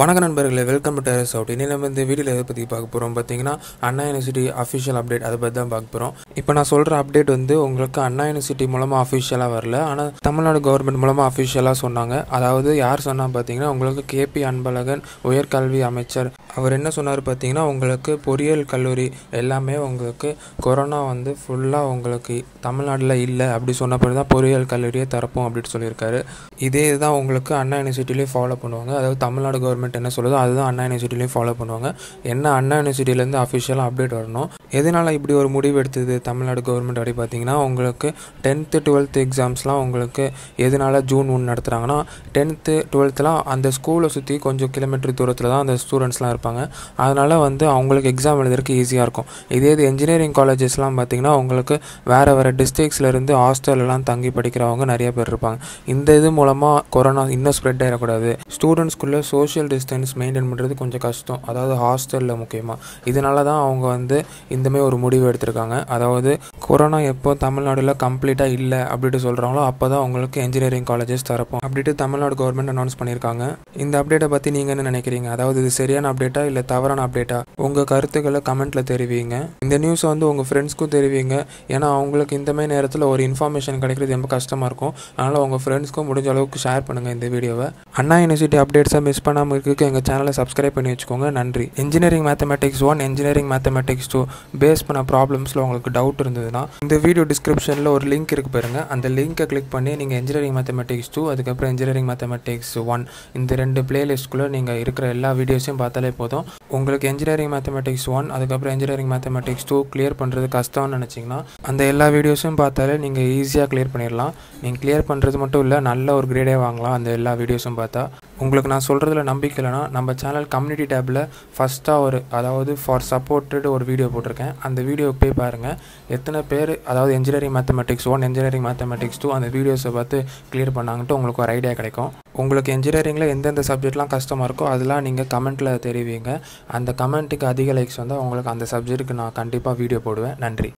வணக்க நண்பர்களே welcome to terrace out இனி நம்ம இந்த வீடியோவில் எதை பற்றி பார்க்க போகிறோம் பார்த்தீங்கன்னா அண்ணா யூனிவர்சிட்டி அஃபிஷியல் அப்டேட் அதை பற்றி தான் பார்க்க போகிறோம் இப்போ நான் சொல்கிற அப்டேட் வந்து உங்களுக்கு அண்ணா யூனிவர்சிட்டி மூலமாக அஃபிஷியலாக வரல ஆனால் தமிழ்நாடு கவர்மெண்ட் மூலமாக அஃபிஷியலாக சொன்னாங்க அதாவது யார் சொன்னால் பார்த்தீங்கன்னா உங்களுக்கு கேபி அன்பழகன் உயர்கல்வி அமைச்சர் அவர் என்ன சொன்னார் பார்த்தீங்கன்னா உங்களுக்கு பொறியியல் கல்லூரி எல்லாமே உங்களுக்கு கொரோனா வந்து ஃபுல்லாக உங்களுக்கு தமிழ்நாட்டில் இல்லை அப்படி சொன்னபடி தான் பொறியியல் கல்லூரியே திறப்போம் அப்படின்னு சொல்லியிருக்காரு இதே இதுதான் உங்களுக்கு அண்ணா யூனிவர்சிட்டிலையும் ஃபாலோ பண்ணுவாங்க அதாவது தமிழ்நாடு கவர்மெண்ட் என்ன சொல்லுதோ அதுதான் அண்ணா யூனிவர்சிட்டிலையும் ஃபாலோ பண்ணுவாங்க என்ன அண்ணா யூனிவர்சிட்டிலேருந்து அஃபிஷியலாக அப்டேட் வரணும் எதனால் இப்படி ஒரு முடிவு எடுத்தது தமிழ்நாடு கவர்மெண்ட் அப்படி பார்த்தீங்கன்னா உங்களுக்கு டென்த்து டுவெல்த்து எக்ஸாம்ஸ்லாம் உங்களுக்கு எதனால் ஜூன் ஒன்று நடத்துகிறாங்கன்னா டென்த்து டுவெல்த்துலாம் அந்த ஸ்கூலை சுற்றி கொஞ்சம் கிலோமீட்டர் தூரத்தில் தான் அந்த ஸ்டூடெண்ட்ஸ்லாம் இருப்பாங்க அதனால் வந்து அவங்களுக்கு எக்ஸாம் எழுதுறதுக்கு ஈஸியாக இருக்கும் இதே இது இன்ஜினியரிங் காலேஜஸ்லாம் பார்த்திங்கன்னா உங்களுக்கு வேறு வேறு டிஸ்ட்ரிக்ஸ்லேருந்து ஹாஸ்டல்லாம் தங்கி படிக்கிறவங்க நிறைய பேர் இருப்பாங்க இந்த இது மூலமாக கொரோனா இன்னும் ஸ்ப்ரெட் ஆகிடக்கூடாது ஸ்டூடெண்ட்ஸ்குள்ளே சோஷியல் டிஸ்டன்ஸ் மெயின்டைன் பண்ணுறது கொஞ்சம் கஷ்டம் அதாவது ஹாஸ்டலில் முக்கியமாக இதனால தான் அவங்க வந்து இந்தமே ஒரு முடிவு எடுத்திருக்காங்க அதாவது கொரோனா எப்போ தமிழ்நாடில் கம்ப்ளீட்டாக இல்லை அப்படின்ட்டு சொல்கிறாங்களோ அப்போ தான் உங்களுக்கு இன்ஜினியரிங் காலேஜஸ் திறப்போம் அப்படின்ட்டு தமிழ்நாடு கவர்மெண்ட் அனௌன்ஸ் பண்ணியிருக்காங்க இந்த அப்டேட்டை பற்றி நீங்கள் என்ன நினைக்கிறீங்க அதாவது இது சரியான அப்டேட்டா இல்லை தவறான அப்டேட்டா உங்கள் கருத்துக்களை கமெண்ட்டில் தெரிவிங்க இந்த நியூஸ் வந்து உங்கள் ஃப்ரெண்ட்ஸ்க்கும் தெரிவிங்க ஏன்னா அவங்களுக்கு இந்தமே நேரத்தில் ஒரு இன்ஃபர்மேஷன் கிடைக்கிறது ரொம்ப கஷ்டமாக இருக்கும் அதனால் உங்கள் ஃப்ரெண்ட்ஸ்க்கும் முடிஞ்ச அளவுக்கு ஷேர் பண்ணுங்கள் இந்த வீடியோவை அண்ணா யூனிவர்சிட்டி அப்டேட்ஸை மிஸ் பண்ணாமல் இருக்கிறதுக்கு எங்கள் சேனலை சப்ஸ்கிரைப் பண்ணி வச்சுக்கோங்க நன்றி engineering mathematics one engineering mathematics two face பண்ண ப்ராப்ளம்ஸில் உங்களுக்கு டவுட் இருந்ததுன்னா இந்த வீடியோ டிஸ்கிரிப்ஷனில் ஒரு லிங்க் இருக்குது பாருங்கள் அந்த லிங்க்கை கிளிக் பண்ணி நீங்கள் இன்ஜினியரிங் மேத்தமெட்டிக்ஸ் டூ அதுக்கப்புறம் இன்ஜினியரிங் மேத்தமெட்டிக்ஸ் ஒன் இந்த ரெண்டு பிளேலிஸ்ட்குள்ளே நீங்கள் இருக்கிற எல்லா வீடியோஸையும் பார்த்தாலே போதும் உங்களுக்கு இன்ஜினியரிங் மேத்தமெட்டிக்ஸ் ஒன் அதுக்கப்புறம் இன்ஜினியரிங் மேத்தமெட்டிக்ஸ் டூ கிளியர் பண்ணுறது கஷ்டம்னு நினச்சிங்கன்னா அந்த எல்லா வீடியோஸையும் பார்த்தாலே நீங்கள் ஈஸியாக கிளியர் பண்ணிடலாம் நீங்கள் கிளியர் பண்ணுறது மட்டும் இல்லை நல்ல ஒரு கிரேடே வாங்கலாம் அந்த எல்லா வீடியோஸும் பார்த்து பார்த்தா உங்களுக்கு நான் சொல்கிறதுல நம்பிக்கை நம்ம சேனல் கம்யூனிட்டி டேப்பில் ஃபஸ்ட்டாக ஒரு அதாவது ஃபார் சப்போர்ட்டடு ஒரு வீடியோ போட்டிருக்கேன் அந்த வீடியோவுக்கு போய் பாருங்கள் எத்தனை பேர் அதாவது engineering mathematics one engineering mathematics two அந்த வீடியோஸை பார்த்து கிளியர் பண்ணாங்கன்ட்டு உங்களுக்கு ஒரு ஐடியா கிடைக்கும் உங்களுக்கு இன்ஜினியரிங்கில் எந்தெந்த சப்ஜெக்ட்லாம் கஷ்டமாக இருக்கோ அதெல்லாம் நீங்கள் கமெண்ட்டில் தெரிவிங்க அந்த கமெண்ட்டுக்கு அதிக லைக்ஸ் வந்தால் உங்களுக்கு அந்த சப்ஜெக்ட்டுக்கு நான் கண்டிப்பாக வீடியோ போடுவேன் நன்றி